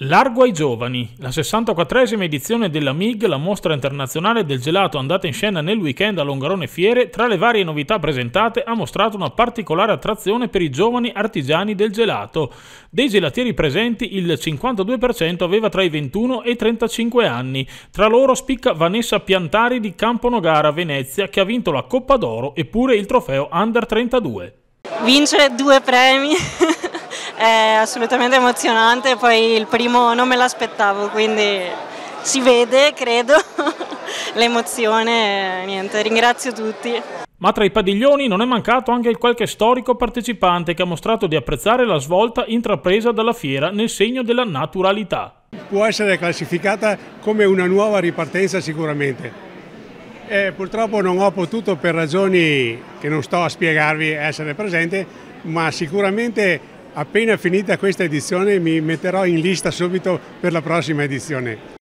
Largo ai giovani, la 64esima edizione della MIG, la mostra internazionale del gelato andata in scena nel weekend a Longarone Fiere, tra le varie novità presentate ha mostrato una particolare attrazione per i giovani artigiani del gelato. Dei gelatieri presenti il 52% aveva tra i 21 e i 35 anni, tra loro spicca Vanessa Piantari di Camponogara, Venezia, che ha vinto la Coppa d'Oro e pure il trofeo Under 32. Vince due premi è assolutamente emozionante, poi il primo non me l'aspettavo, quindi si vede, credo, l'emozione, niente, ringrazio tutti. Ma tra i padiglioni non è mancato anche qualche storico partecipante che ha mostrato di apprezzare la svolta intrapresa dalla fiera nel segno della naturalità. Può essere classificata come una nuova ripartenza sicuramente. E purtroppo non ho potuto per ragioni che non sto a spiegarvi essere presente, ma sicuramente appena finita questa edizione mi metterò in lista subito per la prossima edizione.